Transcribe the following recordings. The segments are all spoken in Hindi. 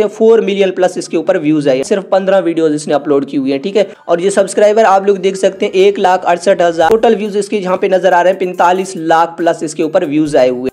सकते हैं फोर मिलियन प्लस इसके ऊपर व्यूज आए सिर्फ पंद्रह वीडियो इसने अपलोड की हुई है ठीक है और ये सब्सक्राइबर आप लोग देख सकते हैं एक लाख अड़सठ हजार टोटल व्यूज इसके यहाँ पे नजर आ रहे हैं पैंतालीस लाख प्लस इसके ऊपर व्यूज आए हुए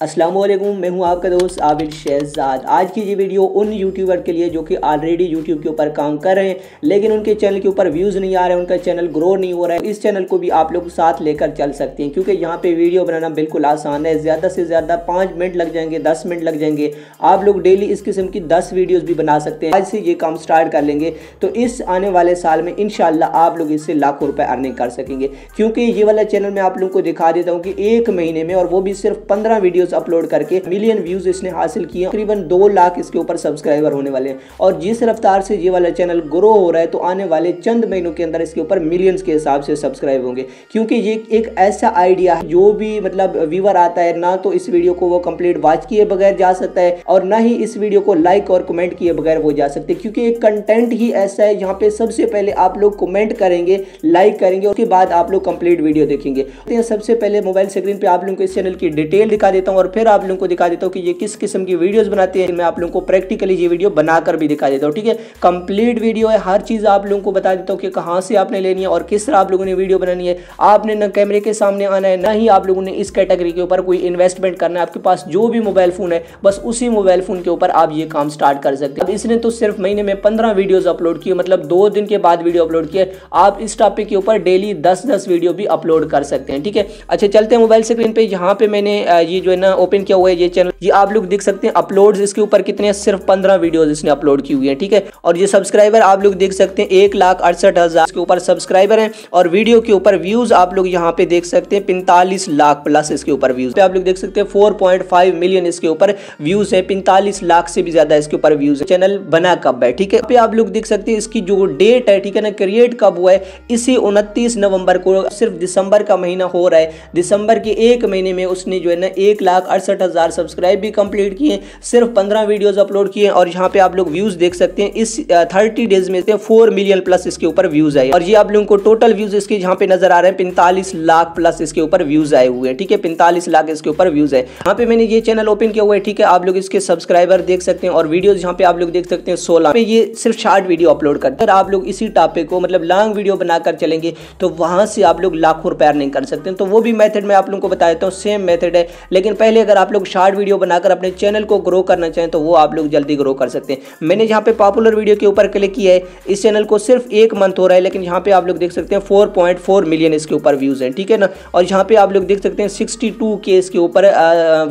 अस्सलाम वालेकुम मैं हूं आपका दोस्त आबिद शहजाद आज की ये वीडियो उन यूट्यूबर के लिए जो कि ऑलरेडी यूट्यूब के ऊपर काम कर रहे हैं लेकिन उनके चैनल के ऊपर व्यूज़ नहीं आ रहे हैं उनका चैनल ग्रो नहीं हो रहा है इस चैनल को भी आप लोग साथ लेकर चल सकते हैं क्योंकि यहाँ पे वीडियो बनाना बिल्कुल आसान है ज़्यादा से ज़्यादा पाँच मिनट लग जाएंगे दस मिनट लग जाएंगे आप लोग डेली इस किस्म की दस वीडियोज़ भी बना सकते हैं आज से ये काम स्टार्ट कर लेंगे तो इस आने वाले साल में इन आप लोग इससे लाखों रुपये अर्निंग कर सकेंगे क्योंकि ये वाला चैनल मैं आप लोग को दिखा देता हूँ कि एक महीने में और वो भी सिर्फ पंद्रह वीडियो वीडियोस अपलोड करके मिलियन व्यूज इसने हासिल किए तकरीबन दो लाख इसके ऊपर सब्सक्राइबर होने वाले हैं और जिस रफ्तार से ये वाला चैनल ग्रो हो रहा है तो आने वाले चंद महीनों के अंदर इसके ऊपर मिलियंस के हिसाब से सब्सक्राइब होंगे क्योंकि ये एक ऐसा आइडिया है जो भी मतलब व्यूवर आता है ना तो इस वीडियो को वो कंप्लीट वॉच किए बगैर जा सकता है और ना ही इस वीडियो को लाइक और कमेंट किए बगैर वो जा सकते क्योंकि एक कंटेंट ही ऐसा है जहाँ पे सबसे पहले आप लोग कमेंट करेंगे लाइक करेंगे उसके बाद आप लोग कंप्लीट वीडियो देखेंगे तो सबसे पहले मोबाइल स्क्रीन पे आप लोग को इस चैनल की डिटेल दिखा देता हूँ और फिर आप लोगों को दिखा देता हूँ कि ये किस किस्म की वीडियोज़ बनाते हैं मैं आप लोगों को प्रैक्टिकली ये वीडियो बनाकर भी दिखा देता हूँ ठीक है कंप्लीट वीडियो है हर चीज़ आप लोगों को बता देता हूँ कि कहाँ से आपने लेनी है और किस तरह आप लोगों ने वीडियो बनानी है आपने न कैमरे के सामने आना है ना ही आप लोगों ने इस कैटेगरी के ऊपर कोई इन्वेस्टमेंट करना है आपके पास जो भी मोबाइल फ़ोन है बस उसी मोबाइल फ़ोन के ऊपर आप ये काम स्टार्ट कर सकते हैं इसने तो सिर्फ महीने में पंद्रह वीडियोज अपलोड किए मतलब दो दिन के बाद वीडियो अपलोड किए आप इस टॉपिक के ऊपर डेली दस दस वीडियो भी अपलोड कर सकते हैं ठीक है अच्छा चलते हैं मोबाइल स्क्रीन पर यहाँ पे मैंने ये जो है ना ओपन किया हुआ है ये चैनल ये आप लोग देख सकते हैं अपलोड इसके ऊपर कितने सिर्फ पंद्रह वीडियो इसने अपलोड की हुई है ठीक है और ये सब्सक्राइबर आप लोग देख सकते हैं एक लाख अड़सठ हजार इसके ऊपर सब्सक्राइबर है और वीडियो के ऊपर व्यूज आप लोग यहाँ पे देख सकते हैं पैंतालीस लाख प्लस इसके ऊपर व्यूज आप लोग देख सकते हैं फोर पॉइंट फाइव मिलियन इसके ऊपर व्यूज है पैंतालीस लाख से भी ज्यादा इसके ऊपर व्यूज चैनल बना कब है ठीक है आप लोग देख सकते हैं इसकी जो डेट है ठीक है ना क्रिएट कब हुआ है इसी उनतीस नवंबर को सिर्फ दिसंबर का महीना हो रहा है दिसंबर के एक महीने में उसने जो है ना एक लाख लाख अड़सठ हज़ार सब्सक्राइब भी कंप्लीट किए सिर्फ पंद्रह वीडियोस अपलोड किए और यहाँ पे आप लोग व्यूज़ देख सकते हैं इस थर्टी डेज में से फोर मिलियन प्लस इसके ऊपर व्यूज़ आए और ये आप लोगों को टोटल व्यूज़ इसके यहाँ पे नजर आ रहे हैं पैंतालीस लाख प्लस इसके ऊपर व्यूज़ आए हुए हैं ठीक है पैंतालीस लाख इसके ऊपर व्यूज़ है यहाँ पे मैंने ये चैनल ओपन किया हुआ है ठीक है आप लोग इसके सब्सक्राइबर देख सकते हैं और वीडियोज़ यहाँ पे आप लोग देख सकते हैं सोलह पे ये सिर्फ शार्ट वीडियो अपलोड करते हैं आप लोग इसी टॉपिक को मतलब लॉन्ग वीडियो बनाकर चलेंगे तो वहाँ से आप लोग लाखों रुपये नहीं कर सकते तो वो भी मैथड मैं आप लोगों को बता देता हूँ सेम मैथड है लेकिन पहले अगर आप लोग शार्ट वीडियो बनाकर अपने चैनल को ग्रो करना चाहें तो वो आप लोग जल्दी ग्रो कर सकते हैं मैंने जहाँ पे पॉपुलर वीडियो के ऊपर क्लिक किया है इस चैनल को सिर्फ एक मंथ हो रहा है लेकिन यहाँ पे आप लोग देख सकते हैं 4.4 मिलियन इसके ऊपर व्यूज़ हैं ठीक है ना और यहाँ पे आप लोग देख सकते हैं सिक्सटी के इसके ऊपर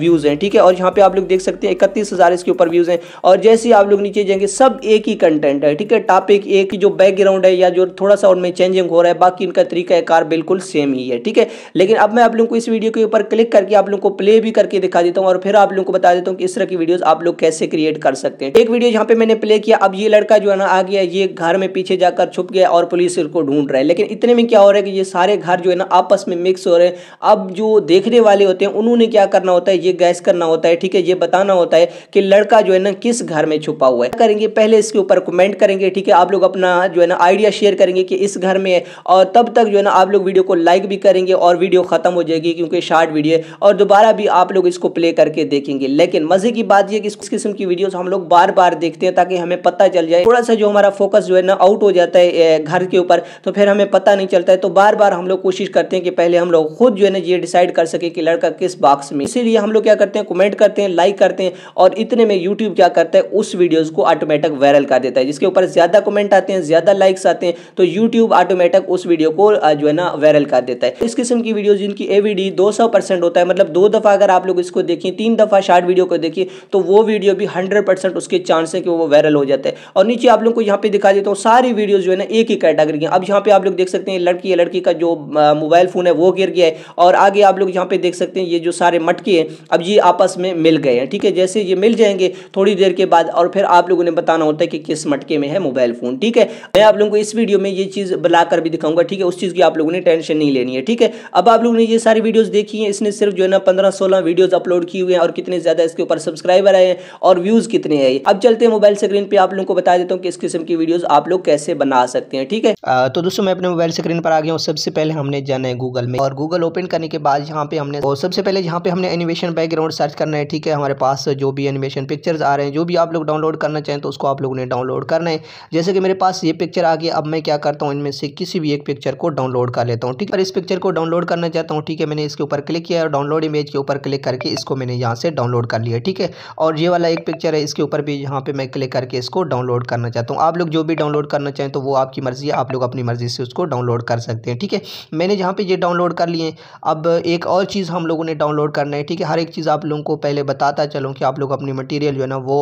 व्यूज़ हैं ठीक है और यहाँ पे आप लोग देख सकते हैं इकतीस इसके ऊपर व्यूज़ हैं और जैसे ही आप लोग नीचे जाएंगे सब एक ही कंटेंट है ठीक है टॉपिक एक ही जो बैकग्राउंड है या जो थोड़ा सा उनमें चेंजिंग हो रहा है बाकी इनका तरीका कार बिल्कुल सेम ही है ठीक है लेकिन अब मैं आप लोग को इस वीडियो के ऊपर क्लिक करके आप लोग को प्ले भी करके दिखा देता हूँ और फिर आप लोगों को बता देता हूँ कि इस तरह की वीडियोस आप लोग कैसे क्रिएट कर सकते हैं एक वीडियो यहाँ पे मैंने प्ले किया अब ये लड़का जो है ना आ गया ये घर में पीछे जाकर छुप गया और पुलिस इसको ढूंढ रहा है लेकिन इतने में क्या हो रहा है कि ये सारे घर जो है ना आपस में मिक्स हो रहे हैं अब जो देखने वाले होते हैं उन्होंने क्या करना होता है ये गैस करना होता है ठीक है ये बताना होता है कि लड़का जो है ना किस घर में छुपा हुआ है करेंगे पहले इसके ऊपर कमेंट करेंगे ठीक है आप लोग अपना जो है ना आइडिया शेयर करेंगे कि इस घर में है और तब तक जो है ना आप लोग वीडियो को लाइक भी करेंगे और वीडियो खत्म हो जाएगी क्योंकि शार्ट वीडियो है और दोबारा भी आप आप लोग इसको प्ले करके देखेंगे लेकिन मजे की बात यह कि इस किस्म की वीडियोस हम लोग बार बार देखते हैं ताकि हमें पता चल जाए थोड़ा सा जो हमारा फोकस जो है ना आउट हो जाता है घर के ऊपर तो फिर हमें पता नहीं चलता है तो बार बार हम लोग कोशिश करते हैं कि पहले हम लोग खुद जो है ना ये डिसाइड कर सके कि लड़का किस बॉक्स में इसीलिए हम लोग क्या करते हैं कमेंट करते हैं लाइक करते हैं और इतने में यूट्यूब क्या करता है उस वीडियोज़ को ऑटोमेटिक वायरल कर देता है जिसके ऊपर ज़्यादा कमेंट आते हैं ज़्यादा लाइक्स आते हैं तो यूट्यूब ऑटोमेटिक उस वीडियो को जो है ना वायरल कर देता है इस किस्म की वीडियो जिनकी एवीडी दो होता है मतलब दो दफ़ा अगर आप लोग इसको देखें तीन दफ़ा शार्ट वीडियो को देखिए तो वो वीडियो भी हंड्रेड उसके चांस है कि वो वायरल हो जाता है और नीचे आप लोग को यहाँ पे दिखा देता हूँ सारी वीडियो जो है ना एक ही कैटेगरी की अब यहाँ पे आप लोग देख सकते हैं लड़की या लड़की का जो मोबाइल फ़ोन है वो गिर गया है और आगे आप लोग यहाँ पे देख सकते हैं ये जो सारे मटके हैं अब ये आपस में मिल गए हैं ठीक है जैसे ये मिल जाएंगे थोड़ी देर के बाद और फिर आप लोगों ने बताना होता है कि किस मटके में है मोबाइल फ़ोन ठीक है मैं आप लोगों को इस वीडियो में ये चीज़ बुला भी दिखाऊंगा ठीक है उस चीज़ की आप लोगों ने टेंशन नहीं लेनी है ठीक है अब आप लोगों ने ये सारी वीडियोज़ देखी हैं इसने सिर्फ जो है ना पंद्रह सोलह वीडियोज अपलोड की हुए है और कितने ज़्यादा इसके ऊपर सब्सक्राइबर आए हैं और व्यूज़ कितने हैं अब चलते हैं मोबाइल स्क्रीन पर आप लोगों को बता देता हूँ कि इस किस्म की वीडियोज़ आप लोग कैसे बना सकते हैं ठीक है तो दोस्तों मैं अपने मोबाइल स्क्रीन पर आ गया हूँ सबसे पहले हमने जाना है गूगल में और गूगल ओपन करने के बाद यहाँ पे हमने तो सबसे पहले यहाँ पे हमने एनिमेशन बैकग्राउंड सर्च करना है ठीक है हमारे पास जो भी एनिमेशन पिक्चर्स आ रहे हैं जो भी आप लोग डाउनलोड करना चाहें तो उसको आप लोगों ने डाउनलोड करना है जैसे कि मेरे पास ये पिक्चर आ गया अब मैं क्या करता हूँ इनमें से किसी भी एक पिक्चर को डाउनलोड कर लेता हूँ ठीक है इस पिक्चर को डाउनलोड करना चाहता हूँ ठीक है मैंने इसके ऊपर क्लिक किया और डाउनलोड इमेज के ऊपर क्लिक क्लिक करके इसको मैंने यहाँ से डाउनलोड कर लिया ठीक है और ये वाला एक पिक्चर है इसके ऊपर भी यहाँ पर मैं क्लिक करके इसको डाउनलोड करना चाहता हूँ आप लोग जो भी डाउनलोड करना चाहें तो वो आपकी मर्ज़ी है आप लोग अपनी मर्ज़ी से उसको डाउनलोड कर सकते हैं ठीक है मैंने जहाँ पर ये डाउनलोड कर लिए अब एक और चीज़ हम लोगों ने डाउनलोड करना है ठीक है हर एक चीज़ आप लोगों को पहले बताता चलूँ कि आप लोग अपनी मटीरियल जो है ना वो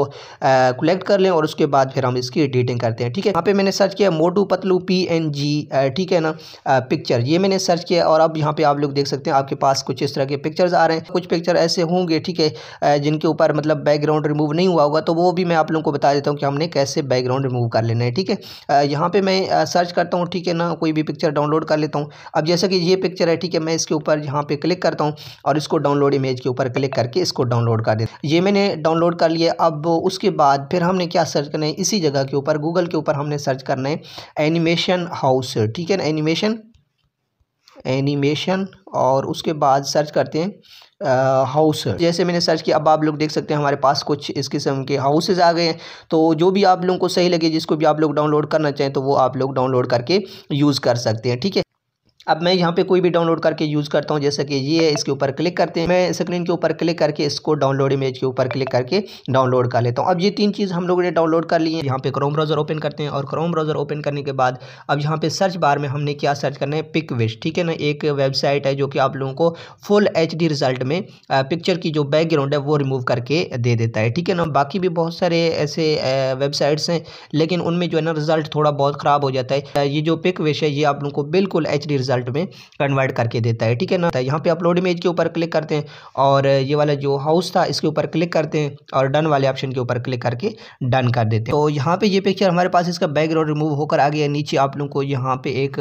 कलेक्ट कर लें और उसके बाद फिर हम इसकी एडिटिंग करते हैं ठीक है यहाँ पर मैंने सर्च किया Motu Patlu P N G ठीक है ना पिक्चर ये मैंने सर्च किया और अब यहाँ पे आप लोग देख सकते हैं आपके पास कुछ इस तरह के पिक्चर्स आ रहे हैं कुछ पिक्चर पिक्चर ऐसे होंगे ठीक है जिनके ऊपर मतलब बैकग्राउंड रिमूव नहीं हुआ होगा तो वो भी मैं आप लोगों को बता देता हूँ कि हमने कैसे बैकग्राउंड रिमूव कर लेना है ठीक है यहाँ पर मैं सर्च करता हूँ ठीक है ना कोई भी पिक्चर डाउनलोड कर लेता हूँ अब जैसा कि ये पिक्चर है ठीक है मैं इसके ऊपर यहाँ पर क्लिक करता हूँ और इसको डाउनलोड इमेज के ऊपर क्लिक करके इसको डाउनलोड कर देता ये मैंने डाउनलोड कर लिया अब उसके बाद फिर हमने क्या सर्च करना है इसी जगह के ऊपर गूगल के ऊपर हमने सर्च करना है एनिमेशन हाउस ठीक है ना एनिमेशन एनिमेशन और उसके बाद सर्च करते हैं हाउस जैसे मैंने सर्च किया अब आप लोग देख सकते हैं हमारे पास कुछ इस किस्म के हाउसेज़ आ गए हैं तो जो भी आप लोगों को सही लगे जिसको भी आप लोग डाउनलोड करना चाहें तो वो आप लोग डाउनलोड करके यूज़ कर सकते हैं ठीक है अब मैं यहाँ पे कोई भी डाउनलोड करके यूज़ करता हूँ जैसे कि ये है इसके ऊपर क्लिक करते हैं मैं स्क्रीन के ऊपर क्लिक करके इसको डाउनलोड इमेज के ऊपर क्लिक करके डाउनलोड कर लेता हूँ अब ये तीन चीज़ हम लोगों ने डाउनलोड कर ली है यहाँ पे क्रोम ब्राउज़र ओपन करते हैं और क्रोम ब्राउज़र ओपन करने के बाद अब यहाँ पे सर्च बार में हमने क्या सर्च करना है पिक विश ठीक है ना एक वेबसाइट है जो कि आप लोगों को फुल एच रिज़ल्ट में पिक्चर की जो बैकग्राउंड है वो रिमूव करके दे देता है ठीक है ना बाकी भी बहुत सारे ऐसे वेबसाइट्स हैं लेकिन उनमें जो है ना रिज़ल्ट थोड़ा बहुत ख़राब हो जाता है ये जो पिक विश है ये आप लोगों को बिल्कुल एच रिज़ल्ट रिजल्ट में कन्वर्ट करके देता है ठीक है ना यहाँ पे अपलोड इमेज के ऊपर क्लिक करते हैं और ये वाला जो हाउस था इसके ऊपर क्लिक करते हैं और डन वाले ऑप्शन के ऊपर क्लिक करके डन कर देते हैं तो यहाँ पे ये पिक्चर हमारे पास इसका बैकग्राउंड रिमूव होकर आ गया नीचे आप लोगों को यहाँ पे एक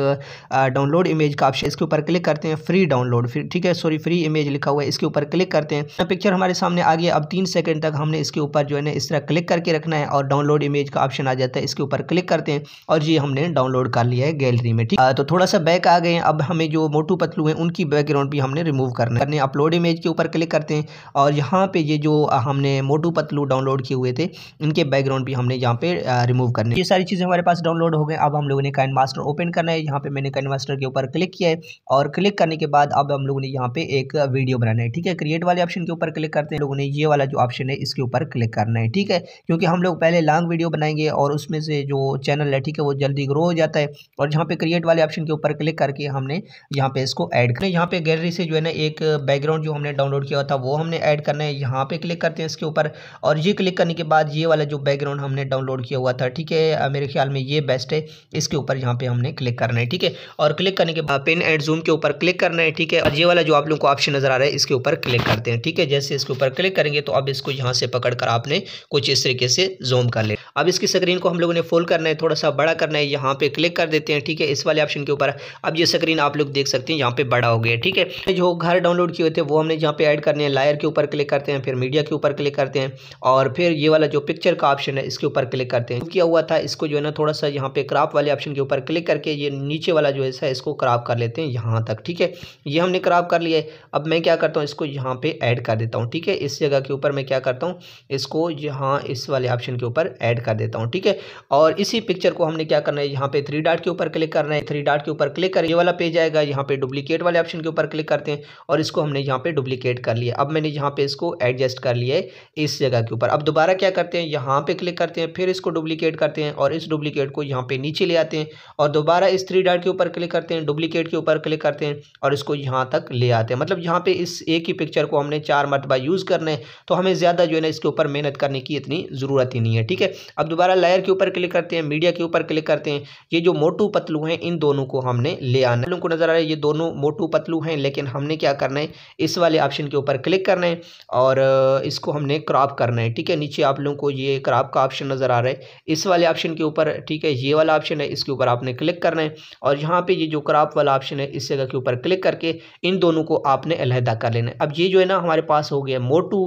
डाउनलोड इमेज का ऑप्शन इसके ऊपर क्लिक करते हैं फ्री डाउनलोड फिर ठीक है सॉरी फ्री इमेज लिखा हुआ है इसके ऊपर क्लिक करते हैं पिक्चर हमारे सामने आ गया अब तीन सेकंड तक हमने इसके ऊपर जो है ना इस तरह क्लिक करके रखना है और डाउनलोड इमेज का ऑप्शन आ जाता है इसके ऊपर क्लिक करते हैं और ये हमने डाउनलोड कर लिया है गैलरी में ठीक तो थोड़ा सा बैक आ गए अब हमें जो मोटू पतलू हैं उनकी बैकग्राउंड भी हमने रिमूव करना है अपलोड इमेज के ऊपर क्लिक करते हैं और यहाँ पे ये जो हमने मोटू पतलू डाउनलोड किए हुए थे इनके बैकग्राउंड भी हमने यहाँ पे रिमूव करने ये सारी चीज़ें हमारे पास डाउनलोड हो गए अब हम लोगों ने कैन मास्टर ओपन करना है यहाँ पर मैंने कैन मास्टर के ऊपर क्लिक किया है और क्लिक करने के बाद अब हम लोगों ने यहाँ पे एक वीडियो बनाना है ठीक है क्रिएट वाले ऑप्शन के ऊपर क्लिक करते हैं लोगों ने ये वाला जो ऑप्शन है इसके ऊपर क्लिक करना है ठीक है क्योंकि हम लोग पहले लॉन्ग वीडियो बनाएंगे और उसमें से जो चैनल है ठीक है वो जल्दी ग्रो हो जाता है और यहाँ पे क्रिएट वाले ऑप्शन के ऊपर क्लिक करके हमने यहाँ पे इसको ऐड करें यहाँ पे गैलरी से जो है ना एक बैकग्राउंड जो हमने डाउनलोड किया था वो हमने ऐड करना है यहाँ पे क्लिक करते हैं इसके ऊपर और ये क्लिक करने के बाद ये वाला जो बैकग्राउंड हमने डाउनलोड किया हुआ था ठीक है मेरे ख्याल में ये बेस्ट है इसके ऊपर यहाँ पे हमने क्लिक करना है ठीक है और क्लिक करने के बाद पेन एंड जूम के ऊपर क्लिक करना है ठीक है और ये वाला जो आप लोग को ऑप्शन नजर आ रहा है इसके ऊपर क्लिक करते हैं ठीक है जैसे इसके ऊपर क्लिक करेंगे तो अब इसको यहाँ से पकड़ आपने कुछ इस तरीके से जूम कर ले अब इसकी स्क्रीन को हम लोगों ने फुल करना है थोड़ा सा बड़ा करना है यहाँ पे क्लिक कर देते हैं ठीक है इस वाले ऑप्शन के ऊपर अब ये स्क्रीन आप लोग देख सकते हैं यहाँ पे बड़ा हो गया ठीक है जो घर डाउनलोड किए थे वो हमने यहाँ पे ऐड करने हैं लायर के ऊपर क्लिक करते हैं फिर मीडिया के ऊपर क्लिक करते हैं और फिर ये वाला जो पिक्चर का ऑप्शन है इसके ऊपर क्लिक करते हैं किया हुआ था इसको जो है ना थोड़ा सा यहाँ पे क्राप वाले ऑप्शन के ऊपर क्लिक करके ये नीचे वाला जो है इसको क्राप कर लेते हैं यहाँ तक ठीक है ये हमने क्राप कर लिया अब मैं क्या करता हूँ इसको यहाँ पे ऐड कर देता हूँ ठीक है इस जगह के ऊपर मैं क्या करता हूँ इसको यहाँ इस वाले ऑप्शन के ऊपर ऐड कर देता हूँ ठीक है और इसी पिक्चर को हमने क्या करना है यहाँ पे थ्री डाट के ऊपर क्लिक करना है थ्री डाट के ऊपर क्लिक कर ये वाला पेज आएगा यहाँ पे डुप्लीकेट वाले ऑप्शन के ऊपर क्लिक करते हैं और इसको हमने यहाँ पे डुप्लीकेट कर लिया अब मैंने यहाँ पे इसको एडजस्ट कर लिया है इस जगह के ऊपर अब दोबारा क्या करते हैं यहाँ पे क्लिक करते हैं फिर इसको डुप्लीकेट करते हैं और इस डुप्लीकेट को यहाँ पे नीचे ले आते हैं और दोबारा इस थ्री डाट के ऊपर क्लिक करते हैं डुप्लीकेट के ऊपर क्लिक करते हैं और इसको यहाँ तक ले आते हैं मतलब यहाँ पे इस एक ही पिक्चर को हमने चार मरतबा यूज़ करना है तो हमें ज़्यादा जो है ना इसके ऊपर मेहनत करने की इतनी ज़रूरत ही नहीं है ठीक है अब दोबारा लायर के ऊपर क्लिक करते हैं मीडिया के ऊपर क्लिक करते हैं ये जो मोटू पतलू हैं इन दोनों को हमने ले आना लोगों को नजर आ रहा है ये दोनों मोटू पतलू हैं लेकिन हमने क्या करना है इस वाले ऑप्शन के ऊपर क्लिक करना है और इसको हमने क्रॉप करना है ठीक है नीचे आप लोगों को ये क्रॉप का ऑप्शन नज़र आ रहा है इस वाले ऑप्शन के ऊपर ठीक है ये वाला ऑप्शन है इसके ऊपर आपने क्लिक करना है और यहाँ पर ये जो क्रॉप वाला ऑप्शन है इस जगह के ऊपर क्लिक करके इन दोनों को आपने अलहदा कर लेना है अब ये जो है ना हमारे पास हो गया मोटू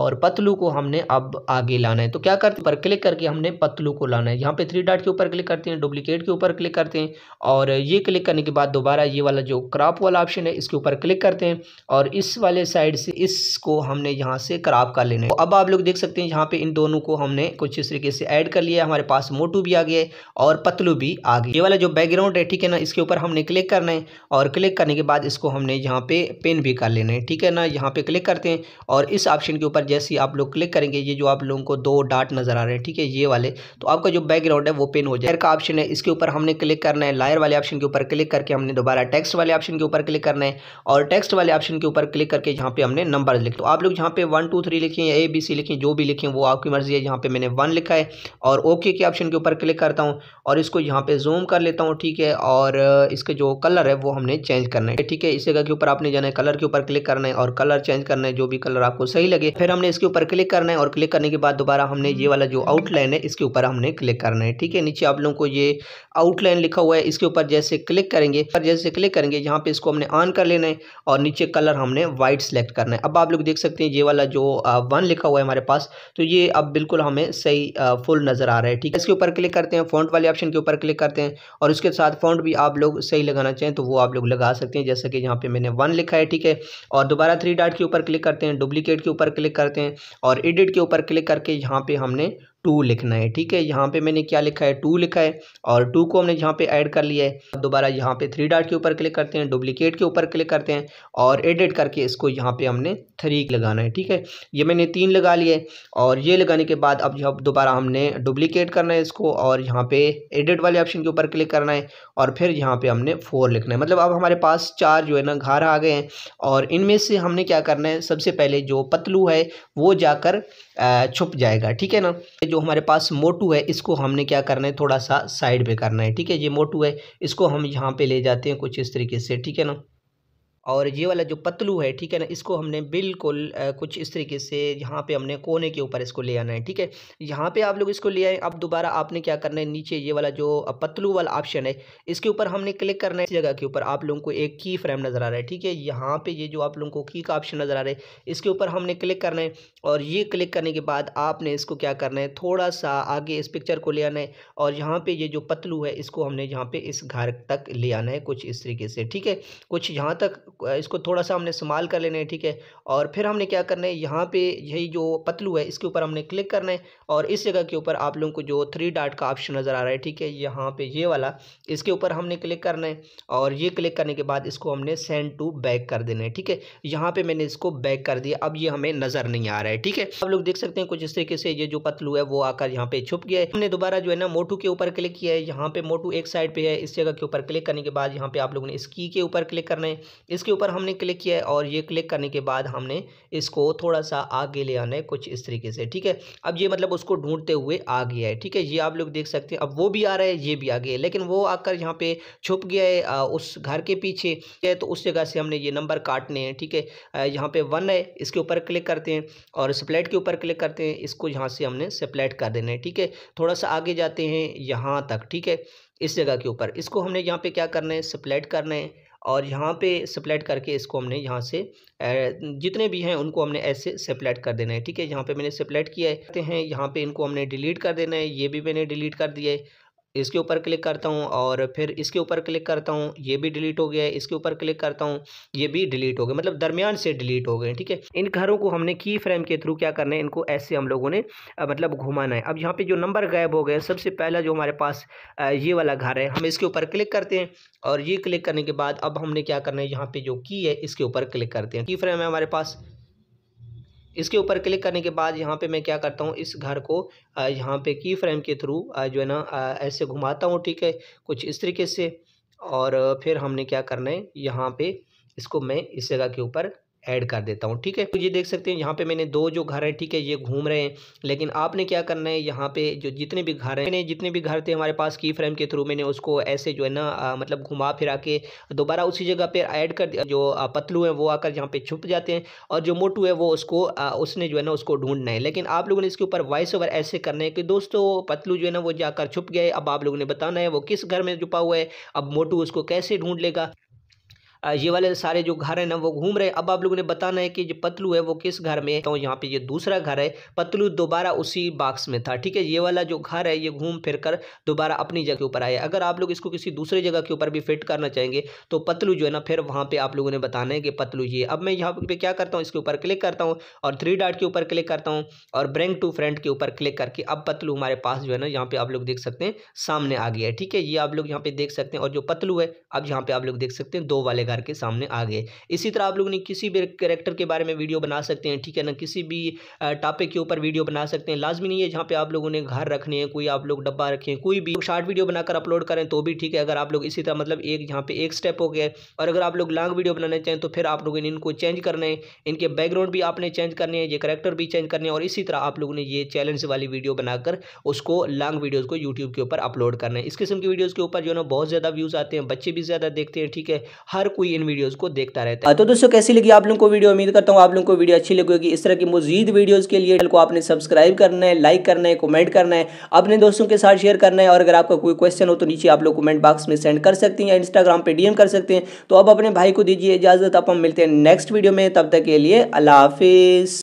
और पतलू को हमने अब आगे लाना है तो क्या करते पर क्लिक करके हमने पतलू को लाना है यहाँ पे थ्री डाट के ऊपर क्लिक करते हैं डुप्लीकेट के ऊपर क्लिक करते हैं और ये क्लिक करने के बाद दोबारा ये वाला जो क्रॉप वाला ऑप्शन है इसके ऊपर क्लिक करते हैं और इस वाले साइड से इसको हमने यहाँ से क्रॉप कर लेना है तो अब आप लोग देख सकते हैं यहाँ पे इन दोनों को हमने कुछ इस तरीके से ऐड कर लिया हमारे पास मोटू भी आ गया और पतलू भी आ गया ये वाला जो बैकग्राउंड है ठीक है ना इसके ऊपर हमने क्लिक करना है और क्लिक करने के बाद इसको हमने यहाँ पे पेन भी कर लेना है ठीक है ना यहाँ पे क्लिक करते हैं और इस ऑप्शन के ऊपर जैसे आप लोग क्लिक करेंगे ये जो आप लोगों को दो डाट नज़र आ रहे हैं ठीक है ये ये वाले तो आपका जो बैकग्राउंड है वो पिन हो जाए का ऑप्शन है इसके ऊपर हमने क्लिक करना है लायर वाले ऑप्शन के ऊपर क्लिक करके हमने दोबारा टेक्स्ट वाले ऑप्शन के ऊपर क्लिक करना है और टेक्स्ट वाले ऑप्शन के ऊपर क्लिक करके यहाँ पे हमने नंबर लिख तो आप लोग यहाँ पे वन टू थ्री लिखें ए बी सी लिखें जो भी लिखें वो आपकी मर्जी है यहाँ पे मैंने वन लिखा है और ओके के ऑप्शन के ऊपर क्लिक करता हूँ और इसको यहाँ पे जूम कर लेता हूँ ठीक है और इसके जो कलर है वो हमने चेंज करना है ठीक है इस जगह के ऊपर आपने जाना है कलर के ऊपर क्लिक करना है और कलर चेंज करना है जो भी कलर आपको सही लगे फिर हमने इसके ऊपर क्लिक करना है और क्लिक करने के बाद दोबारा हमने ये वाला जो आउटलाइन आउटलाइन है इसके ऊपर हमने क्लिक करना है ठीक है नीचे आप लोगों को ये आउटलाइन लिखा हुआ है इसके ऊपर जैसे क्लिक करेंगे पर जैसे क्लिक करेंगे यहाँ पे इसको हमने ऑन कर लेना है और नीचे कलर हमने वाइट सेलेक्ट करना है अब आप लोग देख सकते हैं ये वाला जो वन लिखा हुआ है हमारे पास तो ये अब बिल्कुल हमें सही फुल नज़र आ रहा है ठीक है इसके ऊपर क्लिक करते हैं फॉन्ट वाले ऑप्शन के ऊपर क्लिक करते हैं और उसके साथ फॉन्ट भी आप लोग सही लगाना चाहें तो वो आप लोग लगा सकते हैं जैसा कि यहाँ पे मैंने वन लिखा है ठीक है और दोबारा थ्री डाट के ऊपर क्लिक करते हैं डुप्लीकेट के ऊपर क्लिक करते हैं और एडिट के ऊपर क्लिक करके यहाँ पे हमने टू लिखना है ठीक है यहाँ पे मैंने क्या लिखा है टू लिखा है और टू को हमने यहाँ पे ऐड कर लिया है दोबारा यहाँ पे थ्री डॉट के ऊपर क्लिक करते हैं डुप्लीकेट के ऊपर क्लिक करते हैं और एडिट करके इसको यहाँ पे हमने थ्री लगाना है ठीक है ये मैंने तीन लगा लिए और ये लगाने के बाद अब जो दोबारा हमने डुप्लीकेट करना है इसको और यहाँ पे एडिट वाले ऑप्शन के ऊपर क्लिक करना है और फिर यहाँ पे हमने फोर लिखना है मतलब अब हमारे पास चार जो है ना घर आ गए हैं और इनमें से हमने क्या करना है सबसे पहले जो पतलू है वो जाकर छुप जाएगा ठीक है ना जो हमारे पास मोटू है इसको हमने क्या करना है थोड़ा सा साइड पर करना है ठीक है ये मोटू है इसको हम यहाँ पर ले जाते हैं कुछ इस तरीके से ठीक है ना और ये वाला जो पतलू है ठीक है ना इसको हमने बिल्कुल कुछ इस तरीके से यहाँ पे हमने कोने के ऊपर इसको ले आना है ठीक है यहाँ पे आप लोग इसको ले आए अब दोबारा आपने क्या करना है नीचे ये वाला जो पतलू वाला ऑप्शन है इसके ऊपर हमने क्लिक करना है इस जगह के ऊपर आप लोगों को एक की फ्रेम नज़र आ रहा है ठीक है यहाँ पर ये जो आप लोगों को की का ऑप्शन नज़र आ रहा है इसके ऊपर हमने क्लिक करना है और ये क्लिक करने के बाद आपने इसको क्या करना है थोड़ा सा आगे इस पिक्चर को ले आना है और यहाँ पर ये जो पतलू है इसको हमने यहाँ पर इस घर तक ले आना है कुछ इस तरीके से ठीक है कुछ यहाँ तक इसको थोड़ा सा हमने इस्तेमाल कर लेना है ठीक है और फिर हमने क्या करना है यहाँ पे यही जो पतलू है इसके ऊपर हमने क्लिक करना है और इस जगह के ऊपर आप लोगों को जो थ्री डाट का ऑप्शन नज़र आ रहा है ठीक है यहाँ पे ये वाला इसके ऊपर हमने क्लिक करना है और ये क्लिक करने के बाद इसको हमने सेंड टू बैक कर देना है ठीक है यहाँ पर मैंने इसको बैक कर दिया अब ये हमें नज़र नहीं आ रहा है ठीक है आप लोग देख सकते हैं कुछ इस तरीके से ये जो पतलू है वो आकर यहाँ पे छुप गया है हमने दोबारा जो है ना मोटू के ऊपर क्लिक किया है यहाँ पर मोटू एक साइड पर है इस जगह के ऊपर क्लिक करने के बाद यहाँ पे आप लोगों ने इसकी के ऊपर क्लिक करना है इसके इसके ऊपर हमने क्लिक किया है और ये क्लिक करने के बाद हमने इसको थोड़ा सा आगे ले आना है कुछ इस तरीके से ठीक है अब ये मतलब उसको ढूंढते हुए आ गया है ठीक है ये आप लोग देख सकते हैं अब वो भी आ रहा है ये भी आ गया है लेकिन वो आकर यहाँ पे छुप गया है उस घर के पीछे है तो उस जगह से हमने ये नंबर काटने हैं ठीक है यहाँ पे वन है इसके ऊपर क्लिक करते हैं और स्प्लेट के ऊपर क्लिक करते हैं इसको यहाँ से हमने सप्लेट कर देना है ठीक है थोड़ा सा आगे जाते हैं यहाँ तक ठीक है इस जगह के ऊपर इसको हमने यहाँ पे क्या करना है सप्लेट करना है और यहाँ पे सप्लेट करके इसको हमने यहाँ से जितने भी हैं उनको हमने ऐसे सेपलेट कर देना है ठीक है यहाँ पे मैंने सेपलेट किया है यहाँ पे इनको हमने डिलीट कर देना है ये भी मैंने डिलीट कर दिया है इसके ऊपर क्लिक करता हूँ और फिर इसके ऊपर क्लिक करता हूँ ये भी डिलीट हो गया है इसके ऊपर क्लिक करता हूँ ये भी डिलीट हो गया मतलब दरमियान से डिलीट हो गए ठीक है इन घरों को हमने की फ्रेम के थ्रू क्या करना है इनको ऐसे हम लोगों ने मतलब घुमाना है अब यहाँ पे जो नंबर गायब हो गए सबसे पहला जो हमारे पास ये वाला घर है हम इसके ऊपर क्लिक करते हैं और ये क्लिक करने के बाद अब हमने क्या करना है यहाँ पर जो की है इसके ऊपर क्लिक करते हैं की फ्रेम है हमारे पास इसके ऊपर क्लिक करने के बाद यहाँ पे मैं क्या करता हूँ इस घर को यहाँ पे की फ्रेम के थ्रू जो है ना ऐसे घुमाता हूँ ठीक है कुछ इस तरीके से और फिर हमने क्या करना है यहाँ पे इसको मैं इस जगह के ऊपर ऐड कर देता हूँ ठीक है तो ये देख सकते हैं यहाँ पे मैंने दो जो घर हैं ठीक है ये घूम रहे हैं लेकिन आपने क्या करना है यहाँ पे जो जितने भी घर हैं मैंने जितने भी घर थे हमारे पास की फ्रेम के थ्रू मैंने उसको ऐसे जो है ना आ, मतलब घुमा फिरा के दोबारा उसी जगह पर ऐड कर दिया जो पतलू हैं वो आकर यहाँ पे छुप जाते हैं और जो मोटू है वो उसको आ, उसने जो है ना उसको ढूंढना है लेकिन आप लोगों ने इसके ऊपर वॉइस ओवर ऐसे करना है कि दोस्तों पतलू जो है ना वो जाकर छुप गए अब आप लोगों ने बताना है वो किस घर में छुपा हुआ है अब मोटू उसको कैसे ढूंढ लेगा ये वाले सारे जो घर है ना वो घूम रहे हैं अब आप लोगों ने बताना है कि जो पतलू है वो किस घर में तो यहाँ पे ये दूसरा घर है पतलू दोबारा उसी बॉक्स में था ठीक है ये वाला जो घर है ये घूम फिर कर दोबारा अपनी जगह के ऊपर आया अगर आप लोग इसको किसी दूसरे जगह के ऊपर भी फिट करना चाहेंगे तो पतलू जो है ना फिर वहाँ पर आप लोगों ने बताना है कि पतलू ये अब मैं यहाँ पर क्या करता हूँ इसके ऊपर क्लिक करता हूँ और थ्री डाट के ऊपर क्लिक करता हूँ और ब्रेंक टू फ्रेंड के ऊपर क्लिक करके अब पतलू हमारे पास जो है ना यहाँ पे आप लोग देख सकते हैं सामने आ गया है ठीक है ये आप लोग यहाँ पे देख सकते हैं और जो पतलू है अब यहाँ पे आप लोग देख सकते हैं दो वाले कलाकार के सामने आ गए इसी तरह आप लोग ने किसी भी करेक्टर के बारे में वीडियो बना सकते हैं ठीक है ना किसी भी टॉपिक के ऊपर वीडियो बना सकते हैं लाजमी नहीं है जहाँ पे आप लोगों ने घर रखने हैं कोई आप लोग डब्बा रखें कोई भी शॉर्ट वीडियो बनाकर अपलोड करें तो भी ठीक है अगर आप लोग इसी तरह मतलब एक यहाँ पे एक स्टेप हो गया और अगर आप लोग लॉन्ग वीडियो बनाना चाहें तो फिर आप लोगों ने इनको चेंज करना है इनके बैकग्राउंड भी आपने चेंज करने हैं ये करेक्टर भी चेंज करने हैं और इसी तरह आप लोगों ने ये चैलेंज वाली वीडियो बनाकर उसको लॉन्ग वीडियोज़ को यूट्यूब के ऊपर अपलोड करना है इस किस्म की वीडियोज़ के ऊपर जो है ना बहुत ज़्यादा व्यूज़ आते हैं बच्चे भी ज़्यादा देखते हैं ठीक है हर कोई इन वीडियोस को देखता रहता है हाँ, तो दोस्तों कैसी लगी आप लोग को वीडियो उम्मीद करता हूँ आप लोग को वीडियो अच्छी होगी इस तरह की मजीद वीडियोज़ के लिए को आपने सब्सक्राइब करना है लाइक करना है कमेंट करना है अपने दोस्तों के साथ शेयर करना है और अगर आपका कोई क्वेश्चन हो तो नीचे आप लोग कमेंट बॉक्स में सेंड कर सकते हैं या इंस्टाग्राम पर डीएम कर सकते हैं तो अब अपने भाई को दीजिए इजाज़त आप हम मिलते हैं नेक्स्ट वीडियो में तब तक के लिए अल्लाह हाफिज़